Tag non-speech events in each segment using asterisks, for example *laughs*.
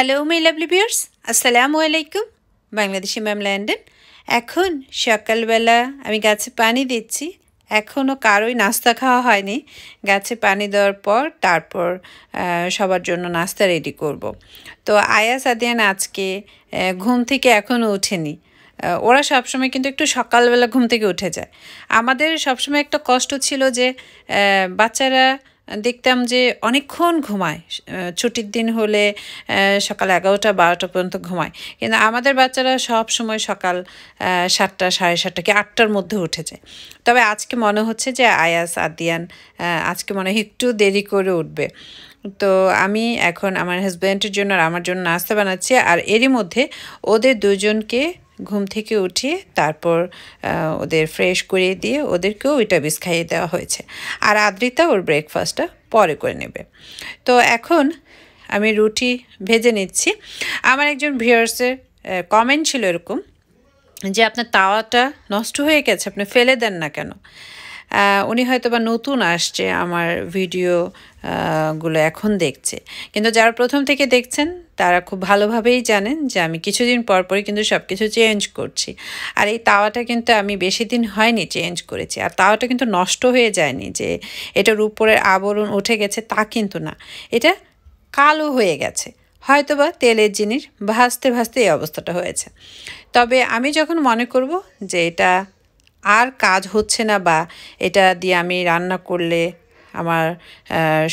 Hello my lovely বিয়ার্স আসসালামু আলাইকুম Bangladeshi ma'am Landon এখন সকালবেলা আমি গাছে পানি দিচ্ছি এখনও কারোই নাস্তা খাওয়া হয়নি গাছে পানি দেওয়ার পর তারপর সবার জন্য নাস্তা রেডি করব। তো আয়াস আদিয়ান আজকে ঘুম থেকে এখনও ওঠেনি ওরা সবসময় কিন্তু একটু সকালবেলা ঘুম থেকে উঠে যায় আমাদের সবসময় একটা কষ্ট ছিল যে বাচ্চারা দেখতাম যে অনেকক্ষণ ঘুমায় ছুটির দিন হলে সকাল এগারোটা বারোটা পর্যন্ত ঘুমায় কিন্তু আমাদের বাচ্চারা সব সময় সকাল সাতটা সাড়ে সাতটা কি আটটার মধ্যে উঠে যায় তবে আজকে মনে হচ্ছে যে আয়াস আদিয়ান আজকে মনে হয় একটু দেরি করে উঠবে তো আমি এখন আমার হাজব্যান্ডের জন্য আর আমার জন্য নাস্তা বানাচ্ছি আর এরই মধ্যে ওদের দুজনকে ঘুম থেকে উঠিয়ে তারপর ওদের ফ্রেশ করিয়ে দিয়ে ওদেরকেও বিষ খাইয়ে দেওয়া হয়েছে আর আদ্রিতা ওর ব্রেকফাস্টটা পরে করে নেবে তো এখন আমি রুটি ভেজে নিচ্ছি আমার একজন ভিউয়ার্সের কমেন্ট ছিল এরকম যে আপনার তাওয়াটা নষ্ট হয়ে গেছে আপনি ফেলে দেন না কেন উনি হয়তো বা নতুন আসছে আমার ভিডিও গুলো এখন দেখছে কিন্তু যারা প্রথম থেকে দেখছেন তারা খুব ভালোভাবেই জানেন যে আমি কিছুদিন পর পরই কিন্তু সব কিছু চেঞ্জ করছি আর এই তাওয়াটা কিন্তু আমি বেশি দিন হয়নি চেঞ্জ করেছি আর তাওয়াটা কিন্তু নষ্ট হয়ে যায়নি যে এটার উপরের আবরণ উঠে গেছে তা কিন্তু না এটা কালো হয়ে গেছে হয়তোবা তেলের জিনিস ভাসতে ভাসতে এই অবস্থাটা হয়েছে তবে আমি যখন মনে করব যে এটা আর কাজ হচ্ছে না বা এটা দিয়ে আমি রান্না করলে আমার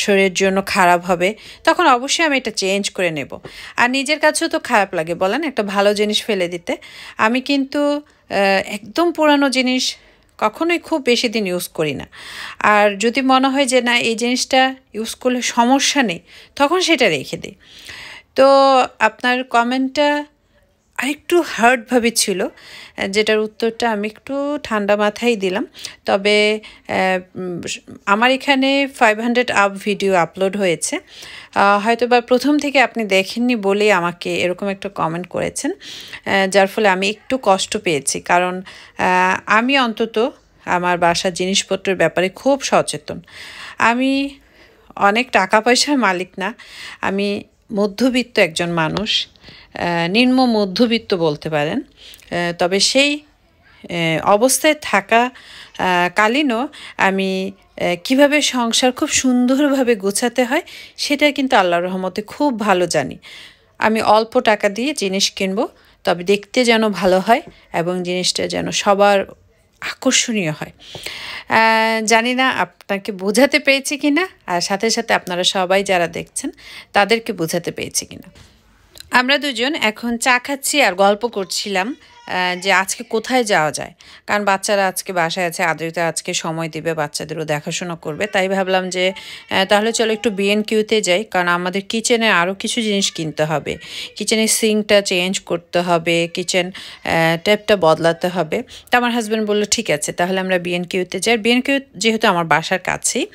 শরীরের জন্য খারাপ হবে তখন অবশ্যই আমি এটা চেঞ্জ করে নেব আর নিজের কাছেও তো খারাপ লাগে বলেন একটা ভালো জিনিস ফেলে দিতে আমি কিন্তু একদম পুরানো জিনিস কখনোই খুব বেশি দিন ইউজ করি না আর যদি মনে হয় যে না এই জিনিসটা ইউজ করলে সমস্যা নেই তখন সেটা রেখে দিই তো আপনার কমেন্টটা আরেকটু হার্ডভাবে ছিল যেটার উত্তরটা আমি একটু ঠান্ডা মাথায় দিলাম তবে আমার এখানে five hundred up video upload হয়েছে হয়তো বা প্রথম থেকে আপনি দেখেননি বলেই আমাকে এরকম একটা কমেন্ট করেছেন যার ফলে আমি একটু কষ্ট পেয়েছি কারণ আমি অন্তত আমার বাসার জিনিসপত্রের ব্যাপারে খুব সচেতন আমি অনেক টাকা পয়সার মালিক না আমি মধ্যবিত্ত একজন মানুষ নিম্ন মধ্যবিত্ত বলতে পারেন তবে সেই অবস্থায় থাকা কালীনও আমি কিভাবে সংসার খুব সুন্দরভাবে গোছাতে হয় সেটা কিন্তু আল্লাহ রহমতে খুব ভালো জানি আমি অল্প টাকা দিয়ে জিনিস কিনবো তবে দেখতে যেন ভালো হয় এবং জিনিসটা যেন সবার আকর্ষণীয় হয় জানি না আপনাকে বোঝাতে পেয়েছি কি না আর সাথে সাথে আপনারা সবাই যারা দেখছেন তাদেরকে বোঝাতে পেয়েছি কি না আমরা দুজন এখন চা খাচ্ছি আর গল্প করছিলাম যে আজকে কোথায় যাওয়া যায় কারণ বাচ্চারা আজকে বাসায় আছে আদ্রিতা আজকে সময় দিবে বাচ্চাদেরও দেখাশোনা করবে তাই ভাবলাম যে তাহলে চলো একটু বিএন কিউতে যাই কারণ আমাদের কিচেনে আরও কিছু জিনিস কিনতে হবে কিচেনের সিঙ্কটা চেঞ্জ করতে হবে কিচেন ট্যাপটা বদলাতে হবে তা আমার হাজব্যান্ড বললো ঠিক আছে তাহলে আমরা বিএন কিউতে যাই বিএন কিউ যেহেতু আমার বাসার কাছেই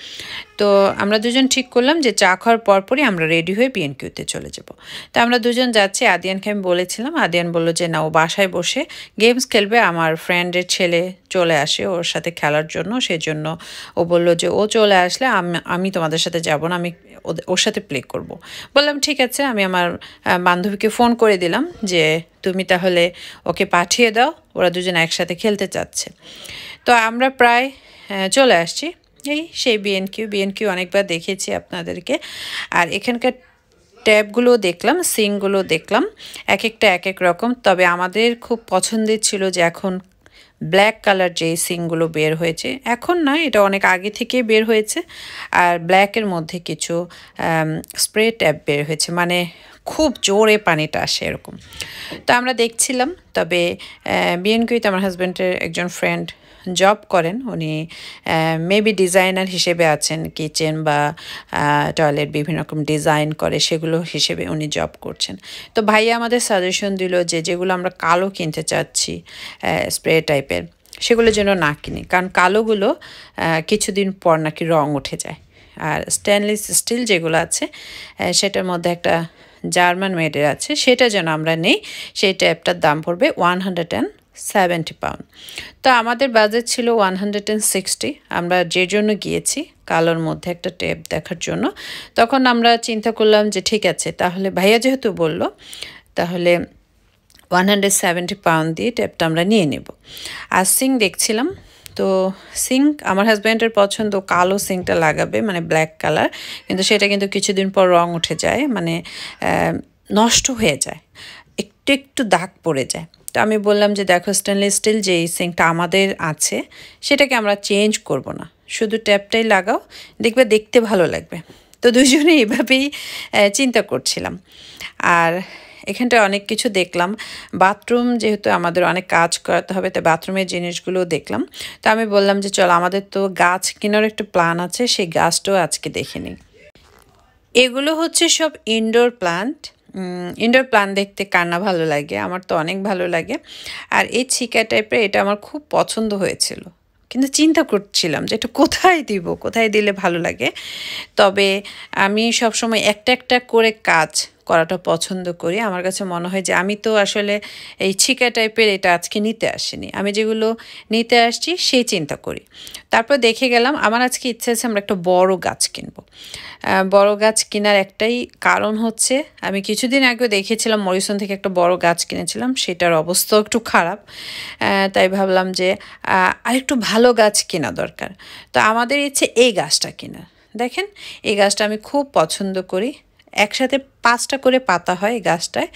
তো আমরা দুজন ঠিক করলাম যে চা খাওয়ার পরপরই আমরা রেডি হয়ে বিএনকিউতে চলে যাব তো আমরা দুজন যাচ্ছি আদিয়ানকে আমি বলেছিলাম আদিয়ান বলল যে না ও বাসায় বসে গেমস খেলবে আমার ফ্রেন্ডের ছেলে চলে আসে ওর সাথে খেলার জন্য সেজন্য ও বলল যে ও চলে আসলে আমি তোমাদের সাথে যাব না আমি ওর সাথে প্লে করব। বললাম ঠিক আছে আমি আমার বান্ধবীকে ফোন করে দিলাম যে তুমি তাহলে ওকে পাঠিয়ে দাও ওরা দুজন একসাথে খেলতে চাচ্ছে তো আমরা প্রায় চলে আসছি এই সেই বিএনকিউ বিএনকিউ অনেকবার দেখেছি আপনাদেরকে আর এখানকার ট্যাবগুলো দেখলাম সিংগুলো দেখলাম এক একটা এক এক রকম তবে আমাদের খুব পছন্দের ছিল যে এখন ব্ল্যাক কালার যে সিংগুলো বের হয়েছে এখন না এটা অনেক আগে থেকে বের হয়েছে আর ব্ল্যাকের মধ্যে কিছু স্প্রে ট্যাব বের হয়েছে মানে খুব জোরে পানিটা আসে এরকম তো আমরা দেখছিলাম তবে বিএনকিউতে আমার হাজব্যান্ডের একজন ফ্রেন্ড জব করেন উনি মেবি ডিজাইনার হিসেবে আছেন কিচেন বা টয়লেট বিভিন্ন রকম ডিজাইন করে সেগুলো হিসেবে উনি জব করছেন তো ভাইয়া আমাদের সাজেশন দিল যে যেগুলো আমরা কালো কিনতে চাচ্ছি স্প্রে টাইপের সেগুলো যেন না কিনি কারণ কালোগুলো কিছুদিন পর নাকি রং উঠে যায় আর স্ট্যানলেস স্টিল যেগুলো আছে সেটার মধ্যে একটা জার্মান মেডের আছে সেটা যেন আমরা নেই সেই ট্যাপটার দাম পড়বে one hundred and seventy pound তো আমাদের বাজেট ছিল ওয়ান হান্ড্রেড অ্যান্ড সিক্সটি আমরা যে জন্য গিয়েছি কালোর মধ্যে একটা টেপ দেখার জন্য তখন আমরা চিন্তা করলাম যে ঠিক আছে তাহলে ভাইয়া যেহেতু বলল তাহলে ওয়ান হান্ড্রেড সেভেন্টি পাউন্ড দিয়ে টেপটা আমরা নিয়ে নেব আর সিং দেখছিলাম তো সিঙ্ক আমার হাজব্যান্ডের পছন্দ কালো সিঙ্কটা লাগাবে মানে ব্ল্যাক কালার কিন্তু সেটা কিন্তু কিছুদিন পর রং উঠে যায় মানে নষ্ট হয়ে যায় একটু একটু দাগ পড়ে যায় তো আমি বললাম যে দেখো স্টেনলেস স্টিল যে সিঙ্কটা আমাদের আছে সেটাকে আমরা চেঞ্জ করব না শুধু ট্যাপটাই লাগাও দেখবে দেখতে ভালো লাগবে তো দুজনে এভাবেই চিন্তা করছিলাম আর এখানটায় অনেক কিছু দেখলাম বাথরুম যেহেতু আমাদের অনেক কাজ করাতে হবে তাই বাথরুমের জিনিসগুলো দেখলাম তো আমি বললাম যে চল আমাদের তো গাছ কেনার একটা প্ল্যান আছে সেই গাছটাও আজকে দেখে নিই এগুলো হচ্ছে সব ইনডোর প্ল্যান্ট ইনডোর প্লান্ট দেখতে কার না ভালো লাগে আমার তো অনেক ভালো লাগে আর এই ছিকা টাইপের এটা আমার খুব পছন্দ হয়েছিল কিন্তু চিন্তা করছিলাম যে এটা কোথায় দিব কোথায় দিলে ভালো লাগে তবে আমি সবসময় একটা একটা করে কাজ করাটা পছন্দ করি আমার কাছে মনে হয় যে আমি তো আসলে এই ছিকা টাইপের এটা আজকে নিতে আসিনি আমি যেগুলো নিতে আসছি সেই চিন্তা করি তারপর দেখে গেলাম আমার আজকে ইচ্ছে আছে আমরা একটা বড় গাছ কিনব বড় গাছ কেনার একটাই কারণ হচ্ছে আমি কিছুদিন আগেও দেখেছিলাম মরিসন থেকে একটা বড় গাছ কিনেছিলাম সেটার অবস্থাও একটু খারাপ তাই ভাবলাম যে আরেকটু ভালো গাছ কেনা দরকার তো আমাদের ইচ্ছে এই গাছটা কেনার দেখেন এই গাছটা আমি খুব পছন্দ করি একসাথে পাঁচটা করে পাতা হয় গাছটায়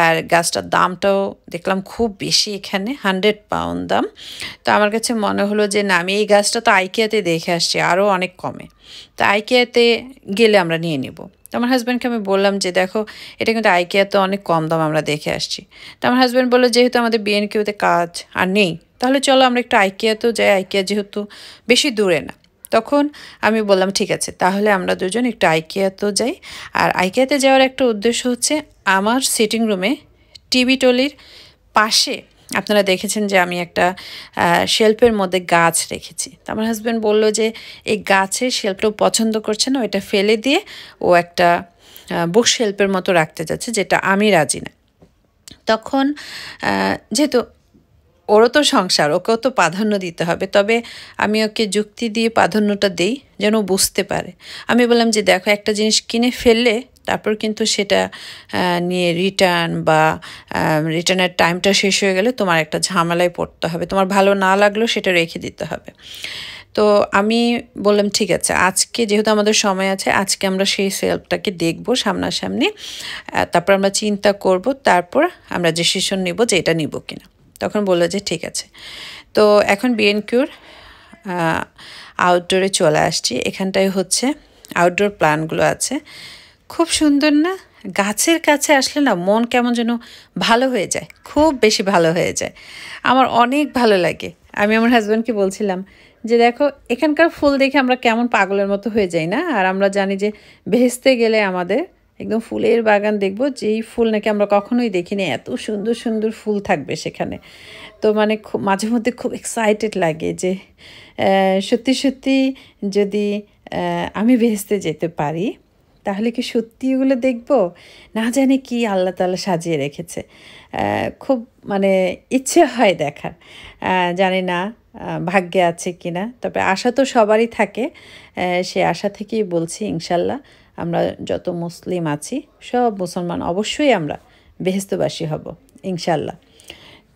আর গাছটার দামটাও দেখলাম খুব বেশি এখানে হান্ড্রেড পাউন্ড দাম তো আমার কাছে মনে হলো যে না আমি এই গাছটা তো আইকিয়াতে দেখে আসছি আরও অনেক কমে তো আইকিয়াতে গেলে আমরা নিয়ে নেব তো আমার হাজব্যান্ডকে আমি বললাম যে দেখো এটা কিন্তু আইকিয়াতে অনেক কম দাম আমরা দেখে আসছি তো আমার হাজব্যান্ড বললো যেহেতু আমাদের বিএনকিউতে কাজ আর নেই তাহলে চলো আমরা একটু আইকিয়াতেও যাই আইকিয়া যেহেতু বেশি দূরে না তখন আমি বললাম ঠিক আছে তাহলে আমরা দুজন একটু আইকিয়াতেও যাই আর আইকিয়াতে যাওয়ার একটা উদ্দেশ্য হচ্ছে আমার সিটিং রুমে টিভি টলির পাশে আপনারা দেখেছেন যে আমি একটা শেল্পের মধ্যে গাছ রেখেছি তো আমার হাজব্যান্ড বললো যে এই গাছের শেল্পটাও পছন্দ করছে না ওইটা ফেলে দিয়ে ও একটা বুক শেল্পের মতো রাখতে যাচ্ছে যেটা আমি রাজি না তখন যেহেতু ওরও তো সংসার ওকেও তো প্রাধান্য দিতে হবে তবে আমি ওকে যুক্তি দিয়ে প্রাধান্যটা দেই যেন বুঝতে পারে আমি বললাম যে দেখো একটা জিনিস কিনে ফেললে তারপর কিন্তু সেটা নিয়ে রিটার্ন বা রিটার্নের টাইমটা শেষ হয়ে গেলে তোমার একটা ঝামেলায় পড়তে হবে তোমার ভালো না লাগলেও সেটা রেখে দিতে হবে তো আমি বললাম ঠিক আছে আজকে যেহেতু আমাদের সময় আছে আজকে আমরা সেই সেলফটাকে দেখব সামনাসামনি তারপর আমরা চিন্তা করব তারপর আমরা ডিসিশন নিব যে এটা নিব কিনা তখন বললো যে ঠিক আছে তো এখন বিএনকিউর আউটডোরে চলে আসছি এখানটায় হচ্ছে আউটডোর প্ল্যানগুলো আছে খুব সুন্দর না গাছের কাছে আসলে না মন কেমন যেন ভালো হয়ে যায় খুব বেশি ভালো হয়ে যায় আমার অনেক ভালো লাগে আমি আমার হাজব্যান্ডকে বলছিলাম যে দেখো এখানকার ফুল দেখে আমরা কেমন পাগলের মতো হয়ে যাই না আর আমরা জানি যে ভেস্তে গেলে আমাদের একদম ফুলের বাগান দেখব যেই ফুল নাকি আমরা কখনোই দেখিনি এত সুন্দর সুন্দর ফুল থাকবে সেখানে তো মানে খুব মাঝে মধ্যে খুব এক্সাইটেড লাগে যে সত্যি সত্যি যদি আমি বেহেস্তে যেতে পারি তাহলে কি সত্যি এগুলো দেখব না জানি কি আল্লাহ তালা সাজিয়ে রেখেছে খুব মানে ইচ্ছে হয় দেখার জানি না ভাগ্যে আছে কি না তবে আশা তো সবারই থাকে সে আশা থেকেই বলছি ইনশাল্লাহ আমরা যত মুসলিম আছি সব মুসলমান অবশ্যই আমরা বেহেস্তবাসী হব ইনশাল্লাহ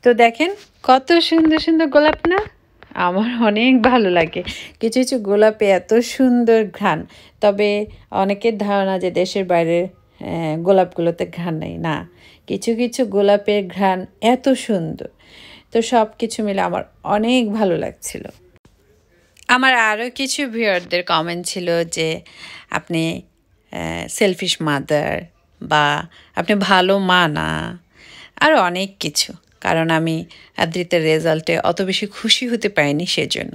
তো দেখেন কত সুন্দর সুন্দর গোলাপ না আমার অনেক ভালো লাগে কিছু কিছু গোলাপে এত সুন্দর ঘ্রাণ তবে অনেকের ধারণা যে দেশের বাইরের গোলাপগুলোতে ঘ্রাণ নেই না কিছু কিছু গোলাপের ঘ্রাণ এত সুন্দর তো সব কিছু মিলে আমার অনেক ভালো লাগছিল আমার আরও কিছু ভিউয়ারদের কমেন্ট ছিল যে আপনি সেলফিশ মাদার বা আপনি ভালো মা না আরও অনেক কিছু কারণ আমি আদ্রিতের রেজাল্টে অত বেশি খুশি হতে পারিনি সেজন্য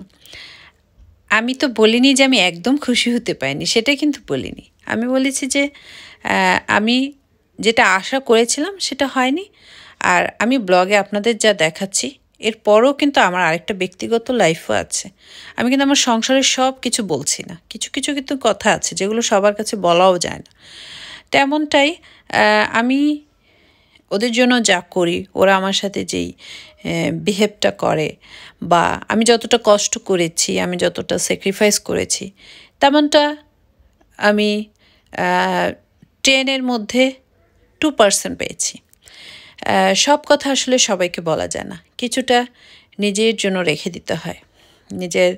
আমি তো বলিনি যে আমি একদম খুশি হতে পারিনি সেটা কিন্তু বলিনি আমি বলেছি যে আমি যেটা আশা করেছিলাম সেটা হয়নি আর আমি ব্লগে আপনাদের যা দেখাচ্ছি এরপরও কিন্তু আমার আরেকটা ব্যক্তিগত লাইফও আছে আমি কিন্তু আমার সংসারের সব কিছু বলছি না কিছু কিছু কিন্তু কথা আছে যেগুলো সবার কাছে বলাও যায় না তেমনটাই আমি ওদের জন্য যা করি ওরা আমার সাথে যেই বিহেভটা করে বা আমি যতটা কষ্ট করেছি আমি যতটা স্যাক্রিফাইস করেছি তেমনটা আমি টেনের মধ্যে টু পার্সেন্ট পেয়েছি সব কথা আসলে সবাইকে বলা যায় না কিছুটা নিজের জন্য রেখে দিতে হয় নিজের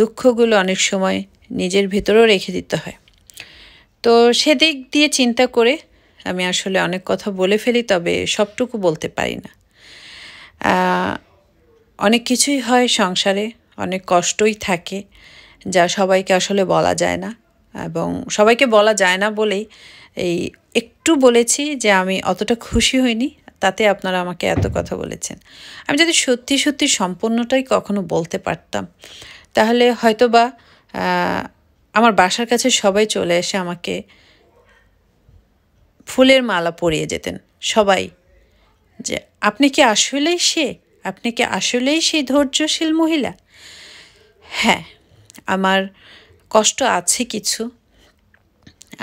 দুঃখগুলো অনেক সময় নিজের ভেতরেও রেখে দিতে হয় তো সেদিক দিয়ে চিন্তা করে আমি আসলে অনেক কথা বলে ফেলি তবে সবটুকু বলতে পারি না অনেক কিছুই হয় সংসারে অনেক কষ্টই থাকে যা সবাইকে আসলে বলা যায় না এবং সবাইকে বলা যায় না বলেই এই একটু বলেছি যে আমি অতটা খুশি হইনি তাতে আপনারা আমাকে এত কথা বলেছেন আমি যদি সত্যি সত্যি সম্পূর্ণটাই কখনো বলতে পারতাম তাহলে হয়তো বা আমার বাসার কাছে সবাই চলে এসে আমাকে ফুলের মালা পরিয়ে যেতেন সবাই যে আপনি কি আসলেই সে আপনি কি আসলেই সেই ধৈর্যশীল মহিলা হ্যাঁ আমার কষ্ট আছে কিছু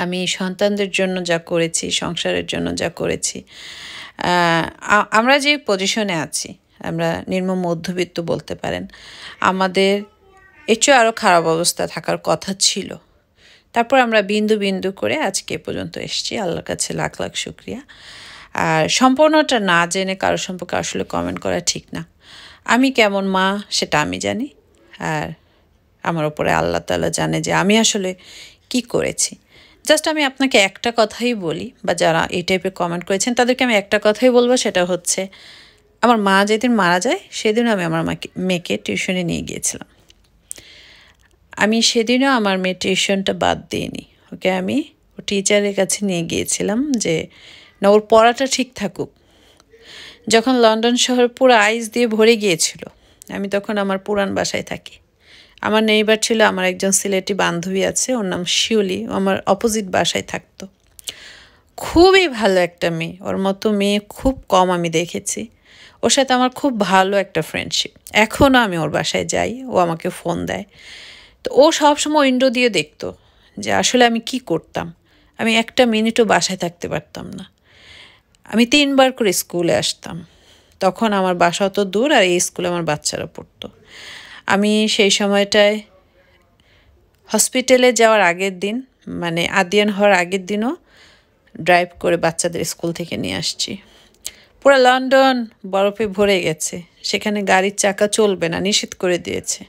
আমি সন্তানদের জন্য যা করেছি সংসারের জন্য যা করেছি আমরা যে পজিশনে আছি আমরা নির্ম মধ্যবিত্ত বলতে পারেন আমাদের এর চেয়ে আরও খারাপ অবস্থা থাকার কথা ছিল তারপর আমরা বিন্দু বিন্দু করে আজকে পর্যন্ত এসছি আল্লাহর কাছে লাখ লাখ শুক্রিয়া আর সম্পূর্ণটা না জেনে কারো সম্পর্কে আসলে কমেন্ট করা ঠিক না আমি কেমন মা সেটা আমি জানি আর আমার ওপরে আল্লাহ তালা জানে যে আমি আসলে কি করেছি জাস্ট আমি আপনাকে একটা কথাই বলি বা যারা এই টাইপের কমেন্ট করেছেন তাদেরকে আমি একটা কথাই বলবো সেটা হচ্ছে আমার মা যেদিন মারা যায় সেদিনও আমি আমার মাকে মেয়েকে টিউশনে নিয়ে গিয়েছিলাম আমি সেদিনও আমার মেয়ে টিউশনটা বাদ দিইনি ওকে আমি ও টিচারের কাছে নিয়ে গিয়েছিলাম যে না ওর পড়াটা ঠিক থাকুক যখন লন্ডন শহর পুরো আইস দিয়ে ভরে গিয়েছিল আমি তখন আমার পুরান বাসায় থাকি আমার নেইবার ছিল আমার একজন সিলেটি বান্ধবী আছে ওর নাম শিউলি আমার অপোজিট বাসায় থাকতো খুবই ভালো একটা মেয়ে ওর মতো মেয়ে খুব কম আমি দেখেছি ওর সাথে আমার খুব ভালো একটা ফ্রেন্ডশিপ এখনও আমি ওর বাসায় যাই ও আমাকে ফোন দেয় তো ও সবসময় উইন্ডো দিয়ে দেখতো যে আসলে আমি কি করতাম আমি একটা মিনিটও বাসায় থাকতে পারতাম না আমি তিনবার করে স্কুলে আসতাম তখন আমার বাসা অত দূর আর এই স্কুলে আমার বাচ্চারা পড়তো আমি সেই সময়টায় হসপিটালে যাওয়ার আগের দিন মানে আদিয়ান হওয়ার আগের দিনও ড্রাইভ করে বাচ্চাদের স্কুল থেকে নিয়ে আসছি পুরো লন্ডন বরফে ভরে গেছে সেখানে গাড়ির চাকা চলবে না নিষেধ করে দিয়েছে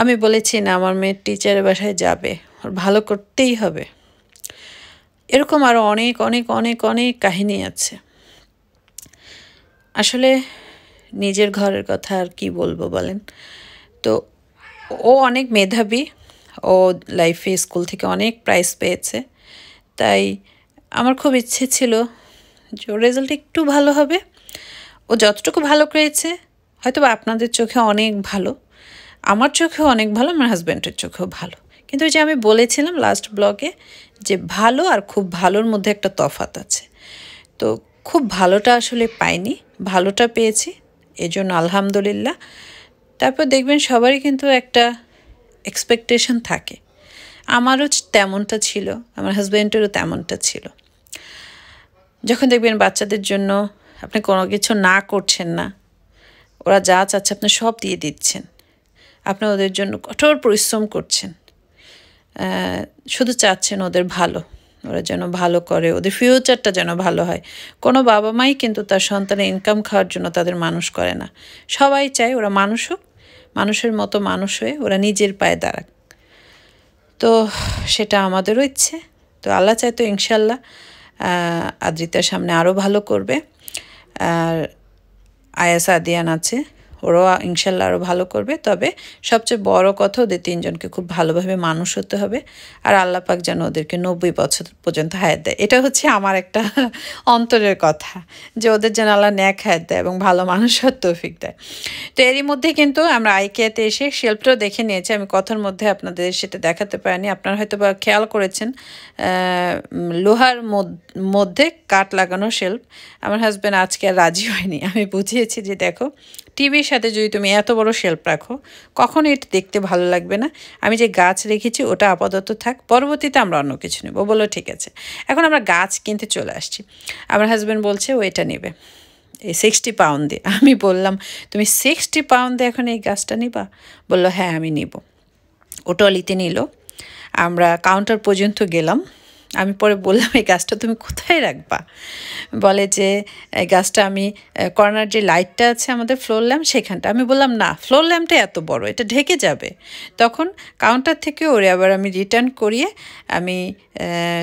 আমি বলেছি না আমার মেয়ের টিচারের বাসায় যাবে ওর ভালো করতেই হবে এরকম আরও অনেক অনেক অনেক অনেক কাহিনী আছে আসলে নিজের ঘরের কথা আর কি বলবো বলেন তো ও অনেক মেধাবী ও লাইফে স্কুল থেকে অনেক প্রাইজ পেয়েছে তাই আমার খুব ইচ্ছে ছিল যে ওর রেজাল্ট একটু ভালো হবে ও যতটুকু ভালো করেছে হয়তো আপনাদের চোখে অনেক ভালো আমার চোখেও অনেক ভালো আমার হাজব্যান্ডের চোখেও ভালো কিন্তু যে আমি বলেছিলাম লাস্ট ব্লগে যে ভালো আর খুব ভালোর মধ্যে একটা তফাত আছে তো খুব ভালোটা আসলে পাইনি ভালোটা পেয়েছি এজন্য আলহামদুলিল্লাহ তারপর দেখবেন সবারই কিন্তু একটা এক্সপেকটেশন থাকে আমারও তেমনটা ছিল আমার হাজব্যান্ডেরও তেমনটা ছিল যখন দেখবেন বাচ্চাদের জন্য আপনি কোনো কিছু না করছেন না ওরা যা চাচ্ছে আপনি সব দিয়ে দিচ্ছেন আপনি ওদের জন্য কঠোর পরিশ্রম করছেন শুধু চাচ্ছেন ওদের ভালো ওরা যেন ভালো করে ওদের ফিউচারটা যেন ভালো হয় কোনো বাবা মাই কিন্তু তার সন্তানের ইনকাম খাওয়ার জন্য তাদের মানুষ করে না সবাই চায় ওরা মানুষ হোক মানুষের মতো মানুষ হয়ে ওরা নিজের পায়ে দাঁড়াক তো সেটা আমাদেরও ইচ্ছে তো আল্লাহ চায় তো ইনশাল্লাহ আদ্রিতার সামনে আরও ভালো করবে আর আয়াস আদিয়ান আছে ওরাও ইনশাল্লাহ আরও ভালো করবে তবে সবচেয়ে বড় কথা ওদের তিনজনকে খুব ভালোভাবে মানুষ হতে হবে আর আল্লাহ পাক যেন ওদেরকে নব্বই বছর পর্যন্ত হায়াত দেয় এটা হচ্ছে আমার একটা *laughs* অন্তরের কথা যে ওদের যেন আল্লাহ ন্যাক হায়াত দেয় এবং ভালো মানুষ হওয়ার তৌফিক দেয় তো এরই মধ্যে কিন্তু আমরা আইকেয়াতে এসে শেল্পটাও দেখে নিয়েছি আমি কথার মধ্যে আপনাদের সেটা দেখাতে পারিনি আপনারা হয়তো বা খেয়াল করেছেন লোহার মধ্যে কাঠ লাগানো শেল্প আমার হাজব্যান্ড আজকে আর রাজি হয়নি আমি বুঝিয়েছি যে দেখো টিভির সাথে যদি তুমি এত বড় শেল্প রাখো কখনো এটা দেখতে ভালো লাগবে না আমি যে গাছ রেখেছি ওটা আপাতত থাক পরবর্তীতে আমরা অন্য কিছু নেব বলো ঠিক আছে এখন আমরা গাছ কিনতে চলে আসছি আমার হাজব্যান্ড বলছে ও এটা নেবে এই সিক্সটি পাউন্ড আমি বললাম তুমি সিক্সটি পাউন্ডে এখন এই গাছটা নিবা বললো হ্যাঁ আমি নিব ও টলিতে নিল আমরা কাউন্টার পর্যন্ত গেলাম আমি পরে বললাম এই গাছটা তুমি কোথায় রাখবা বলে যে এই গাছটা আমি কর্নার যে লাইটটা আছে আমাদের ফ্লোর ল্যাম্প সেখানটা আমি বললাম না ফ্লোর ল্যাম্পটা এত বড় এটা ঢেকে যাবে তখন কাউন্টার থেকে ওরে আবার আমি রিটার্ন করিয়ে আমি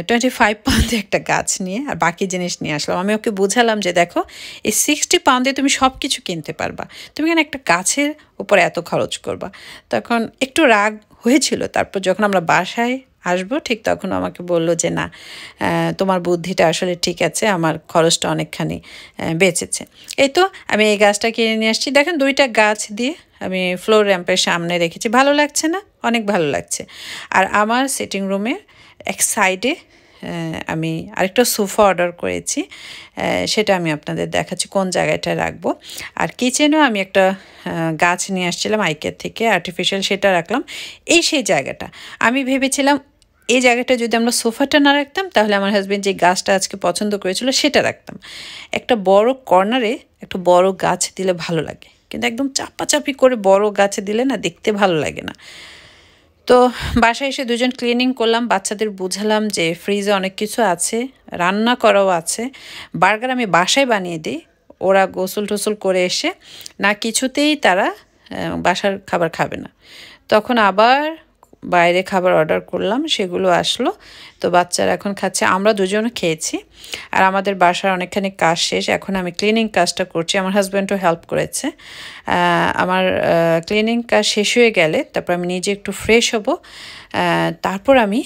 টোয়েন্টি ফাইভ পাউন্ডে একটা গাছ নিয়ে আর বাকি জিনিস নিয়ে আসলাম আমি ওকে বুঝালাম যে দেখো এই সিক্সটি পাউন্ডে তুমি সব কিছু কিনতে পারবা তুমি কেন একটা গাছের উপরে এত খরচ করবা তখন একটু রাগ হয়েছিল তারপর যখন আমরা বাসায় আসবো ঠিক তখন আমাকে বলল যে না তোমার বুদ্ধিটা আসলে ঠিক আছে আমার খরচটা অনেকখানি বেঁচেছে এই তো আমি এই গাছটা কিনে নিয়ে আসছি দেখেন দুইটা গাছ দিয়ে আমি ফ্লোর র্যাম্পের সামনে রেখেছি ভালো লাগছে না অনেক ভালো লাগছে আর আমার সিটিং রুমের এক সাইডে আমি আরেকটা সোফা অর্ডার করেছি সেটা আমি আপনাদের দেখাচ্ছি কোন জায়গাটা রাখবো আর কিচেনেও আমি একটা গাছ নিয়ে আসছিলাম আইকের থেকে আর্টিফিশিয়াল সেটা রাখলাম এই সেই জায়গাটা আমি ভেবেছিলাম এই জায়গাটা যদি আমরা সোফাটা না রাখতাম তাহলে আমার হাজব্যান্ড যে গাছটা আজকে পছন্দ করেছিল সেটা রাখতাম একটা বড় কর্নারে একটা বড় গাছ দিলে ভালো লাগে কিন্তু একদম চাপাচাপি করে বড় গাছে দিলে না দেখতে ভালো লাগে না তো বাসায় এসে দুজন ক্লিনিং করলাম বাচ্চাদের বুঝালাম যে ফ্রিজে অনেক কিছু আছে রান্না করাও আছে বার্গার আমি বাসায় বানিয়ে দিই ওরা গোসল টোসল করে এসে না কিছুতেই তারা বাসার খাবার খাবে না তখন আবার বাইরে খাবার অর্ডার করলাম সেগুলো আসলো তো বাচ্চারা এখন খাচ্ছে আমরা দুজনও খেয়েছি আর আমাদের বাসার অনেকখানি কাজ শেষ এখন আমি ক্লিনিং কাজটা করছি আমার হাজব্যান্ডও হেল্প করেছে আমার ক্লিনিং কাজ শেষ হয়ে গেলে তারপর আমি নিজে একটু ফ্রেশ হব তারপর আমি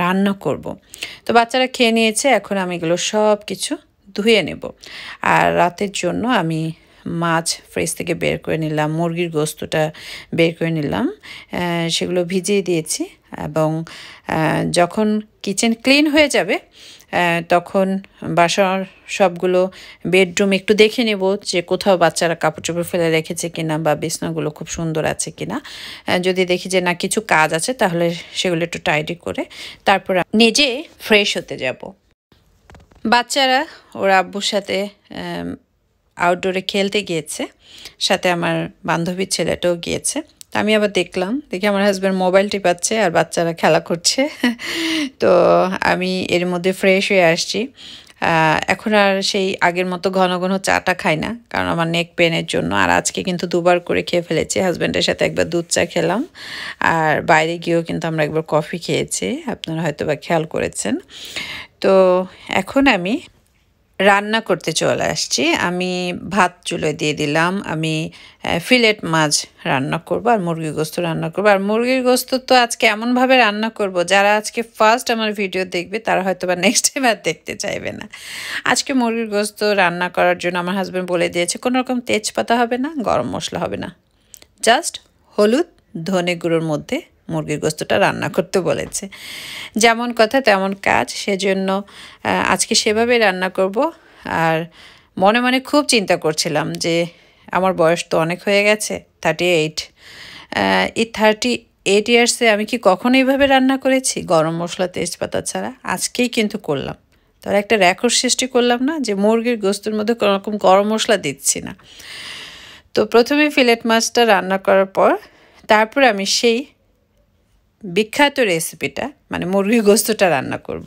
রান্না করব। তো বাচ্চারা খেয়ে নিয়েছে এখন আমি এগুলো সব কিছু ধুয়ে নেব আর রাতের জন্য আমি মাছ ফ্রেজ থেকে বের করে নিলাম মুরগির গোস্তটা বের করে নিলাম সেগুলো ভিজিয়ে দিয়েছি এবং যখন কিচেন ক্লিন হয়ে যাবে তখন বাসার সবগুলো বেডরুম একটু দেখে নেব যে কোথাও বাচ্চারা কাপড় চোপড় ফেলে রেখেছে কিনা বা বিছনাগুলো খুব সুন্দর আছে কিনা যদি দেখি যে না কিছু কাজ আছে তাহলে সেগুলো একটু টাইডি করে তারপর নিজে ফ্রেশ হতে যাব বাচ্চারা ওর আব্বুর সাথে আউটডোরে খেলতে গিয়েছে সাথে আমার বান্ধবীর ছেলেটাও গিয়েছে আমি আবার দেখলাম দেখি আমার হাজব্যান্ড মোবাইল টিপাচ্ছে আর বাচ্চারা খেলা করছে *laughs* তো আমি এর মধ্যে ফ্রেশ হয়ে আসছি এখন আর সেই আগের মতো ঘন ঘন চাটা খাই না কারণ আমার নেক পেনের জন্য আর আজকে কিন্তু দুবার করে খেয়ে ফেলেছি হাজব্যান্ডের সাথে একবার দুধ চা খেলাম আর বাইরে গিয়েও কিন্তু আমরা একবার কফি খেয়েছি আপনারা হয়তো বা খেয়াল করেছেন তো এখন আমি রান্না করতে চলে আসছি আমি ভাত চুলোয় দিয়ে দিলাম আমি ফিলেট মাছ রান্না করব আর মুরগির গোস্ত রান্না করব আর মুরগির গোস্ত তো আজকে এমনভাবে রান্না করব যারা আজকে ফার্স্ট আমার ভিডিও দেখবে তারা হয়তো বা নেক্সট টাইম আর দেখতে চাইবে না আজকে মুরগির গোস্ত রান্না করার জন্য আমার হাজব্যান্ড বলে দিয়েছে কোনো রকম তেজপাতা হবে না গরম মশলা হবে না জাস্ট হলুদ ধনে গুঁড়োর মধ্যে মুরগির গোস্তটা রান্না করতে বলেছে যেমন কথা তেমন কাজ সেজন্য আজকে সেভাবে রান্না করব আর মনে মনে খুব চিন্তা করছিলাম যে আমার বয়স তো অনেক হয়ে গেছে থার্টি এইট এই থার্টি এইট ইয়ার্সে আমি কি কখনো এইভাবে রান্না করেছি গরম মশলা তেজপাতা ছাড়া আজকেই কিন্তু করলাম তার একটা রেকর্ড সৃষ্টি করলাম না যে মুরগির গোস্তের মধ্যে কোনো রকম গরম মশলা দিচ্ছি না তো প্রথমে ফিলেট মাছটা রান্না করার পর তারপর আমি সেই বিখ্যাত রেসিপিটা মানে মুরগির গোস্তটা রান্না করব।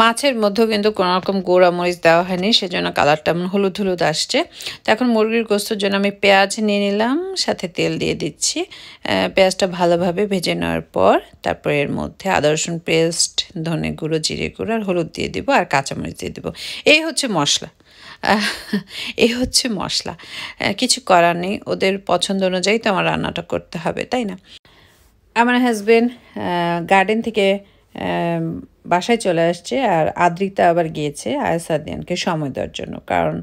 মাছের মধ্যেও কিন্তু কোনো রকম গোড়া মরিচ দেওয়া হয়নি সেজন্য কালারটা এমন হলুদ হলুদ আসছে তো এখন মুরগির গোস্তর জন্য আমি পেঁয়াজ নিয়ে নিলাম সাথে তেল দিয়ে দিচ্ছি পেঁয়াজটা ভালোভাবে ভেজে নেওয়ার পর তারপর এর মধ্যে আদা রসুন পেস্ট ধনে গুঁড়ো জিরে গুঁড়ো আর হলুদ দিয়ে দেবো আর কাঁচামরিচ দিয়ে দেবো এই হচ্ছে মশলা এই হচ্ছে মশলা কিছু করার নেই ওদের পছন্দ অনুযায়ী তো আমার রান্নাটা করতে হবে তাই না আমার হাজব্যান্ড গার্ডেন থেকে বাসায় চলে আসছে আর আদ্রিতা আবার গিয়েছে আয়াসাদিয়ানকে সময় দেওয়ার জন্য কারণ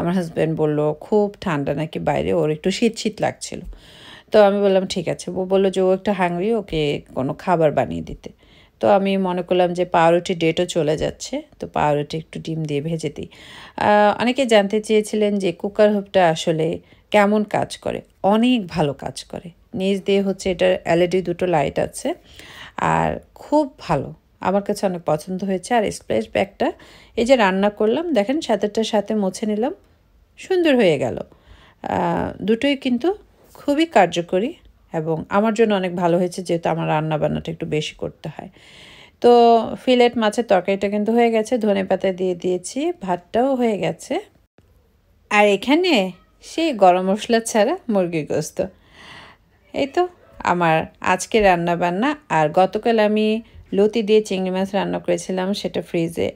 আমার হাজব্যান্ড বলল খুব ঠান্ডা নাকি বাইরে ওর একটু শীত শীত লাগছিল তো আমি বললাম ঠিক আছে ও বললো যে ও একটা হাঙরি ওকে কোনো খাবার বানিয়ে দিতে তো আমি মনে করলাম যে পাউরুটি ডেটও চলে যাচ্ছে তো পাউরুটি একটু ডিম দিয়ে ভেজে দিই অনেকে জানতে চেয়েছিলেন যে কুকার হুপটা আসলে কেমন কাজ করে অনেক ভালো কাজ করে নিচ দিয়ে হচ্ছে এটার এলইডি e দুটো লাইট আছে আর খুব ভালো আমার কাছে অনেক পছন্দ হয়েছে আর স্প্রেস ব্যাগটা এই যে রান্না করলাম দেখেন সাঁতারটার সাথে মুছে নিলাম সুন্দর হয়ে গেল দুটোই কিন্তু খুবই কার্যকরী এবং আমার জন্য অনেক ভালো হয়েছে যেহেতু আমার রান্না বান্নাটা একটু বেশি করতে হয় তো ফিলেট মাছের তরকারিটা কিন্তু হয়ে গেছে ধনে পাতা দিয়ে দিয়েছি ভাতটাও হয়ে গেছে আর এখানে সেই গরম মশলা ছাড়া মুরগির গোস্ত এই তো আমার আজকে রান্না বান্না আর গতকাল আমি লতি দিয়ে চিংড়ি মাছ রান্না করেছিলাম সেটা ফ্রিজে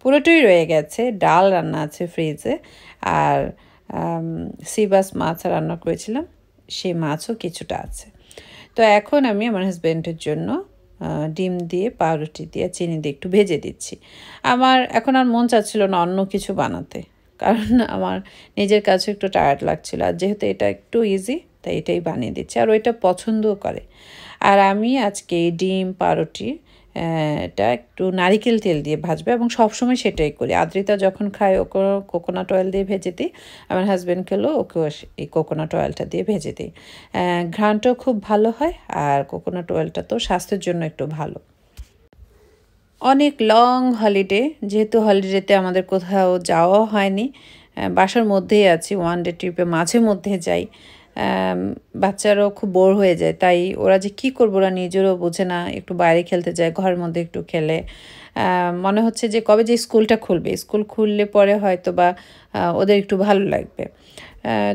পুরোটাই রয়ে গেছে ডাল রান্না আছে ফ্রিজে আর সিবাস মাছ রান্না করেছিলাম সেই মাছও কিছুটা আছে তো এখন আমি আমার হাজব্যান্ডের জন্য ডিম দিয়ে পাউরুটি দিয়ে চিনি দিয়ে একটু ভেজে দিচ্ছি আমার এখন আর মন চাচ্ছিল না অন্য কিছু বানাতে কারণ আমার নিজের কাছে একটু টায়ার্ড লাগছিল আর যেহেতু এটা একটু ইজি তাই এটাই বানিয়ে দিচ্ছি আর ওইটা পছন্দও করে আর আমি আজকে ডিম পাউরুটি এটা একটু নারিকেল তেল দিয়ে ভাজবে এবং সবসময় সেটাই করি আদ্রিতা যখন খায় ওকে কোকোনাট অয়েল দিয়ে ভেজে দিই আমার হাজব্যান্ড খেলেও ওকে এই কোকোনাট অয়েলটা দিয়ে ভেজে দিই ঘ্রাণটাও খুব ভালো হয় আর কোকোনাট অয়েলটা তো স্বাস্থ্যের জন্য একটু ভালো অনেক লং হলিডে যেহেতু হলিডেতে আমাদের কোথাও যাওয়া হয়নি বাসার মধ্যেই আছি ওয়ান ডে ট্রিপে মাঝে মধ্যে যাই বাচ্চারও খুব বোর হয়ে যায় তাই ওরা যে কি করবো ওরা নিজেরও বোঝে না একটু বাইরে খেলতে যায় ঘরের মধ্যে একটু খেলে মনে হচ্ছে যে কবে যে স্কুলটা খুলবে স্কুল খুললে পরে হয়তো বা ওদের একটু ভালো লাগবে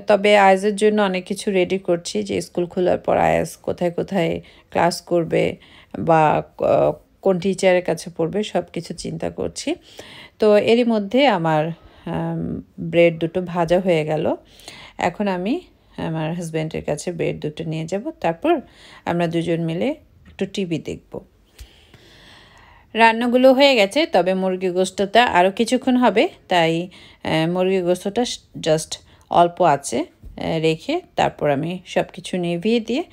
তবে আয়াজের জন্য অনেক কিছু রেডি করছি যে স্কুল খোলার পর আয়াজ কোথায় কোথায় ক্লাস করবে বা কোন টিচারের কাছে পড়বে সব কিছু চিন্তা করছি তো এরই মধ্যে আমার ব্রেড দুটো ভাজা হয়ে গেল এখন আমি হ্যাঁ, আমার হাজব্যান্ডের কাছে বেড দুটো নিয়ে যাব তারপর আমরা দুজন মিলে একটু টিভি দেখব রান্নাগুলো হয়ে গেছে তবে মুরগি গোস্তটা আরও কিছুক্ষণ হবে তাই মুরগি গোস্তটা জাস্ট অল্প আছে রেখে তারপর আমি সব কিছু নিভিয়ে দিয়ে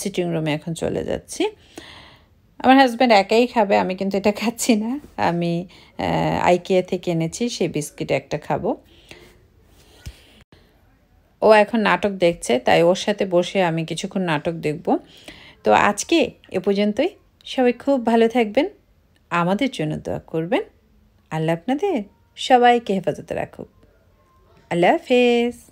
সিটিং রুমে এখন চলে যাচ্ছি আমার হাজব্যান্ড একাই খাবে আমি কিন্তু এটা খাচ্ছি না আমি আইকিয়া থেকে এনেছি সেই বিস্কিট একটা খাবো ও এখন নাটক দেখছে তাই ওর সাথে বসে আমি কিছুক্ষণ নাটক দেখব তো আজকে এ পর্যন্তই সবাই খুব ভালো থাকবেন আমাদের জন্য দোয়া করবেন আল্লাহ আপনাদের সবাইকে হেফাজতে রাখুক আল্লাহ হাফেজ